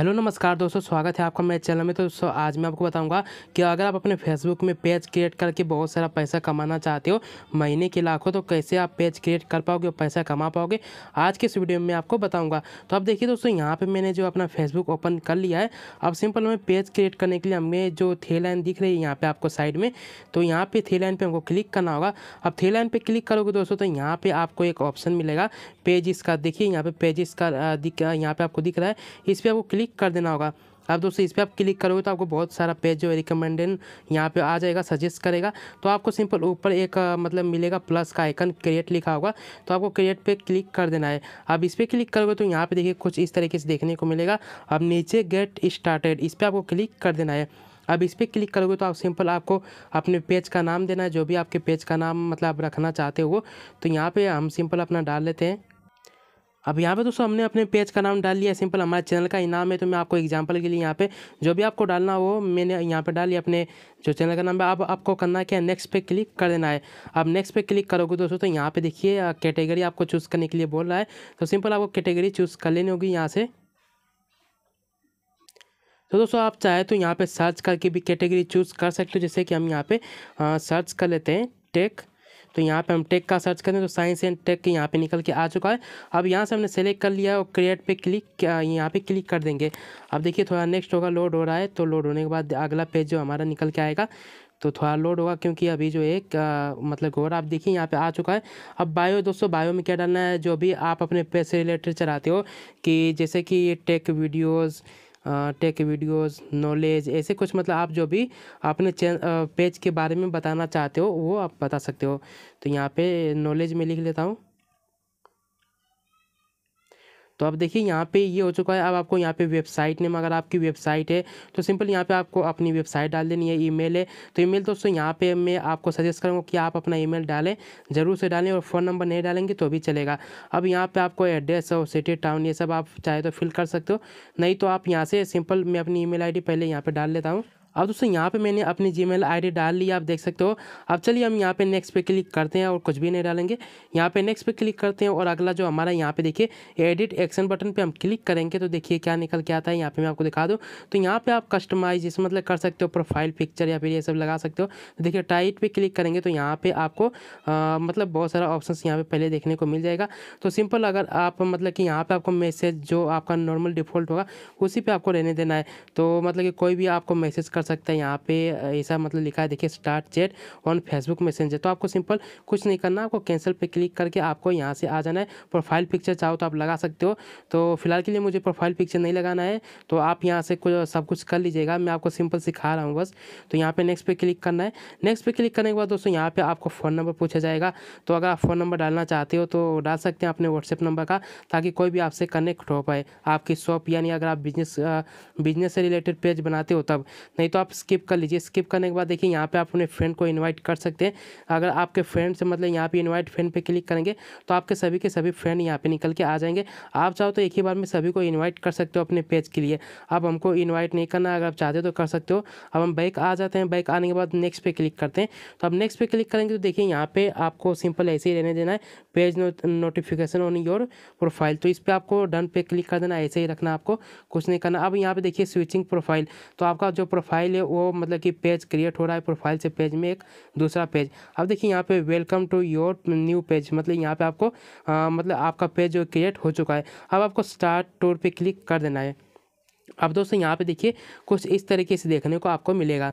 hello नमस्कार दोस्तों स्वागत है आपका मेरे चैनल में तो दोस्तों आज मैं आपको बताऊंगा कि अगर आप अपने फेसबुक में पेज क्रिएट करके बहुत सारा पैसा कमाना चाहते हो महीने के लाखों तो कैसे आप पेज क्रिएट कर पाओगे और पैसा कमा पाओगे आज के इस वीडियो में आपको बताऊंगा तो अब देखिए दोस्तों यहाँ पर मैंने जो अपना फेसबुक ओपन कर लिया है अब सिंपल हमें पेज क्रिएट करने के लिए हमें जो थे लाइन दिख रही है यहाँ पर आपको साइड में तो यहाँ पर थे लाइन पर हमको क्लिक करना होगा अब थे लाइन पर क्लिक करोगे दोस्तों तो यहाँ पर आपको एक ऑप्शन मिलेगा पेजिस का देखिए यहाँ पर पेजिस का यहाँ पर आपको दिख रहा है इस पर आपको क्लिक क्लिक कर देना होगा अब दोस्तों इस पर आप क्लिक करोगे तो आपको बहुत सारा पेज जो है रिकमेंडेड यहाँ पे आ जाएगा सजेस्ट करेगा तो आपको सिंपल ऊपर एक आ, मतलब मिलेगा प्लस का आइकन क्रिएट लिखा होगा तो आपको क्रिएट पे क्लिक कर देना है अब इस पर क्लिक करोगे तो यहाँ पे देखिए कुछ इस तरीके से देखने को मिलेगा अब नीचे गेट स्टार्टेड इस पर आपको क्लिक कर देना है अब इस पर क्लिक करोगे तो आप सिंपल आपको अपने पेज का नाम देना है जो भी आपके पेज का नाम मतलब आप रखना चाहते हो तो यहाँ पे हम सिंपल अपना डाल लेते हैं अब यहाँ पे दोस्तों हमने अपने पेज का नाम डाल लिया सिंपल हमारे चैनल का ही नाम है तो मैं आपको एग्जांपल के लिए यहाँ पे जो भी आपको डालना हो मैंने यहाँ पे डाल लिया अपने जो चैनल का नाम है अब आपको करना क्या है नेक्स्ट पे क्लिक कर देना है अब नेक्स्ट पे क्लिक करोगे दोस्तों तो यहाँ पे देखिए कैटेगरी आपको चूज़ करने के लिए बोल रहा है तो सिंपल आपको कैटेगरी चूज़ कर लेनी होगी यहाँ से तो दोस्तों आप चाहे तो यहाँ पर सर्च करके भी कैटेगरी चूज़ कर सकते हो जैसे कि हम यहाँ पर सर्च कर लेते हैं टेक तो यहाँ पे हम टेक का सर्च करें तो साइंस एंड टेक यहाँ पे निकल के आ चुका है अब यहाँ से हमने सेलेक्ट कर लिया और क्रिएट पे क्लिक यहाँ पे क्लिक कर देंगे अब देखिए थोड़ा नेक्स्ट होगा लोड हो रहा है तो लोड होने के बाद अगला पेज जो हमारा निकल के आएगा तो थोड़ा लोड होगा क्योंकि अभी जो एक आ, मतलब घोर आप देखिए यहाँ पे आ चुका है अब बायो दोस्तों बायो में क्या डालना है जो भी आप अपने पेज से रिलेटेड चलाते हो कि जैसे कि tech videos tech videos knowledge ऐसे कुछ मतलब आप जो भी अपने पेज के बारे में बताना चाहते हो वो आप बता सकते हो तो यहाँ पे नॉलेज में लिख लेता हूँ तो अब देखिए यहाँ पे ये हो चुका है अब आपको यहाँ पे वेबसाइट नेम अगर आपकी वेबसाइट है तो सिंपल यहाँ पे आपको अपनी वेबसाइट डाल देनी है ईमेल है तो ईमेल दोस्तों यहाँ पे मैं आपको सजेस्ट करूँगा कि आप अपना ईमेल डालें ज़रूर से डालें और फ़ोन नंबर नहीं डालेंगे तो भी चलेगा अब यहाँ पर आपको एड्रेस और सिटी टाउन ये सब आप चाहे तो फिल कर सकते हो नहीं तो आप यहाँ से सिंपल मैं अपनी ई मेल पहले यहाँ पर डाल लेता हूँ अब दोस्तों यहाँ पे मैंने अपनी जी मेल डाल ली आप देख सकते हो अब चलिए हम यहाँ पे नेक्स्ट पे क्लिक करते हैं और कुछ भी नहीं डालेंगे यहाँ पे नेक्स्ट पे क्लिक करते हैं और अगला जो हमारा यहाँ पे देखिए एडिट एक्शन बटन पे हम क्लिक करेंगे तो देखिए क्या निकल के आता है यहाँ पे मैं आपको दिखा दूँ तो यहाँ पे आप कस्टमाइज मतलब कर सकते हो प्रोफाइल पिक्चर या फिर ये सब लगा सकते हो तो देखिए टाइट पर क्लिक करेंगे तो यहाँ पर आपको मतलब बहुत सारा ऑप्शन यहाँ पर पहले देखने को मिल जाएगा तो सिंपल अगर आप मतलब कि यहाँ पर आपको मैसेज जो आपका नॉर्मल डिफ़ॉल्ट होगा उसी पर आपको रहने देना है तो मतलब कि कोई भी आपको मैसेज कर कर सकते हैं यहाँ पे ऐसा मतलब लिखा है देखिए start chat on Facebook Messenger तो आपको सिंपल कुछ नहीं करना आपको कैंसिल पे क्लिक करके आपको यहाँ से आ जाना है प्रोफाइल पिक्चर चाहो तो आप लगा सकते हो तो फिलहाल के लिए मुझे प्रोफाइल पिक्चर नहीं लगाना है तो आप यहाँ से कुछ सब कुछ कर लीजिएगा मैं आपको सिंपल सिखा रहा हूँ बस तो यहाँ पर नेक्स्ट पर क्लिक करना है नेक्स्ट पर क्लिक करने के बाद दोस्तों यहाँ पर आपको फ़ोन नंबर पूछा जाएगा तो अगर आप फ़ोन नंबर डालना चाहते हो तो डाल सकते हैं अपने व्हाट्सएप नंबर का ताकि कोई भी आपसे कनेक्ट हो पाए आपकी शॉप यानी अगर आप बिजनेस बिजनेस से रिलेटेड पेज बनाते हो तब नहीं तो तो आप स्किप कर लीजिए स्किप करने के बाद देखिए यहाँ पे आप अपने फ्रेंड को इनवाइट कर सकते हैं अगर आपके फ्रेंड से मतलब यहाँ पे इनवाइट फ्रेंड पे क्लिक करेंगे तो आपके सभी के सभी फ्रेंड यहाँ पे निकल के आ जाएंगे आप चाहो तो एक ही बार में सभी को इन्वाइट कर सकते हो अपने पेज के लिए अब हमको इन्वाइट नहीं करना अगर आप चाहते हो तो कर सकते हो अब हम बैक आ जाते हैं बैक आने के बाद नेक्स्ट पे क्लिक करते हैं तो अब नेक्स्ट पे क्लिक करेंगे तो देखिए यहाँ पे आपको सिंपल ऐसे ही रहने देना है page notification on your profile तो इस पर आपको डन पे क्लिक कर देना ऐसे ही रखना आपको कुछ नहीं करना अब यहाँ पर देखिए स्विचिंग प्रोफाइल तो आपका जो प्रोफाइल प्रोफाइल है वो मतलब कि पेज क्रिएट हो रहा है प्रोफाइल से पेज में एक दूसरा पेज अब देखिए यहाँ पे welcome to your new page मतलब यहाँ पे आपको आ, मतलब आपका पेज जो क्रिएट हो चुका है अब आपको स्टार्ट टूर पे क्लिक कर देना है अब दोस्तों यहाँ पे देखिए कुछ इस तरीके से देखने को आपको मिलेगा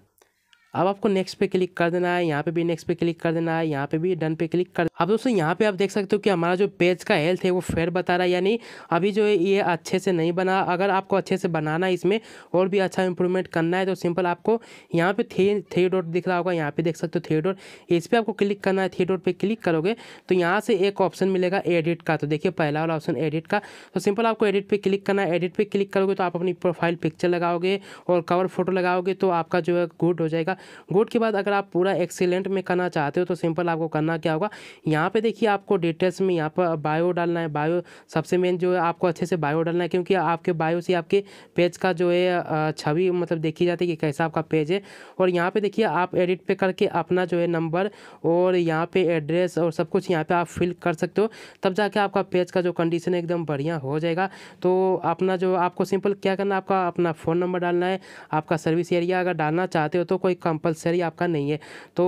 अब आपको नेक्स्ट पे क्लिक कर देना है यहाँ पे भी नेक्स्ट पे क्लिक कर देना है यहाँ पे भी डन पे क्लिक कर अब दोस्तों यहाँ पे आप देख सकते हो कि हमारा जो पेज का हेल्थ है वो फेयर बता रहा है यानी अभी जो है ये अच्छे से नहीं बना अगर आपको अच्छे से बनाना है इसमें और भी अच्छा इंप्रूवमेंट करना है तो सिंपल आपको यहाँ पे थ्री थ्री डॉट दिख रहा होगा यहाँ पे देख सकते हो थ्री डॉट इस पर आपको क्लिक करना है थ्री डॉट पर क्लिक करोगे तो यहाँ से एक ऑप्शन मिलेगा एडिट का तो देखिए पहला वाला ऑप्शन एडिट का तो सिंपल आपको एडिट पर क्लिक करना है एडिट पर क्लिक करोगे तो आप अपनी प्रोफाइल पिक्चर लगाओगे और कवर फोटो लगाओगे तो आपका जो है गुड हो जाएगा गुड के बाद अगर आप पूरा एक्सीलेंट में करना चाहते हो तो सिंपल आपको करना क्या होगा यहाँ पे देखिए आपको डिटेल्स में यहाँ पर बायो डालना है बायो सबसे मेन जो है आपको अच्छे से बायो डालना है क्योंकि आपके बायो से आपके पेज का जो है छवि मतलब देखी जाती है कि कैसा आपका पेज है और यहाँ पे देखिए आप एडिट पर करके अपना जो है नंबर और यहाँ पे एड्रेस और सब कुछ यहाँ पे आप फिल कर सकते हो तब जाके आपका पेज का जो कंडीशन है एकदम बढ़िया हो जाएगा तो अपना जो आपको सिंपल क्या करना है आपका अपना फ़ोन नंबर डालना है आपका सर्विस एरिया अगर डालना चाहते हो तो कोई कंपलसरी आपका नहीं है तो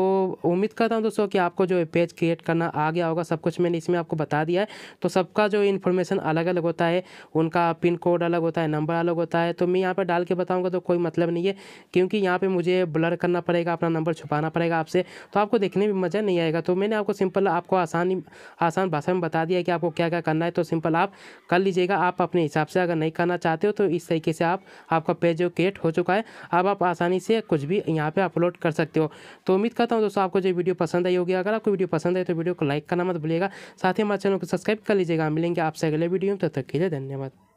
उम्मीद करता हूँ दोस्तों कि आपको जो पेज क्रिएट करना आ गया होगा सब कुछ मैंने इसमें आपको बता दिया है तो सबका जो इन्फॉर्मेशन अलग अलग होता है उनका पिन कोड अलग होता है नंबर अलग होता है तो मैं यहाँ पर डाल के बताऊँगा तो कोई मतलब नहीं है क्योंकि यहाँ पर मुझे ब्लर करना पड़ेगा अपना नंबर छुपाना पड़ेगा आपसे तो आपको देखने में मज़ा नहीं आएगा तो मैंने आपको सिंपल आपको आसानी आसान भाषा में बता दिया कि आपको क्या क्या करना है तो सिंपल आप कर लीजिएगा आप अपने हिसाब से अगर नहीं करना चाहते हो तो इस तरीके से आप आपका पेज जो क्रिएट हो चुका है अब आप आसानी से कुछ भी यहाँ पे अपलोड कर सकते हो तो उम्मीद करता हूँ दोस्तों आपको जो वीडियो पसंद आई होगी अगर आपको वीडियो पसंद आए तो वीडियो को लाइक करना मत भूलिएगा साथ ही हमारे चैनल को सब्सक्राइब कर लीजिएगा मिलेंगे आपसे अगले वीडियो में तब तक के लिए धन्यवाद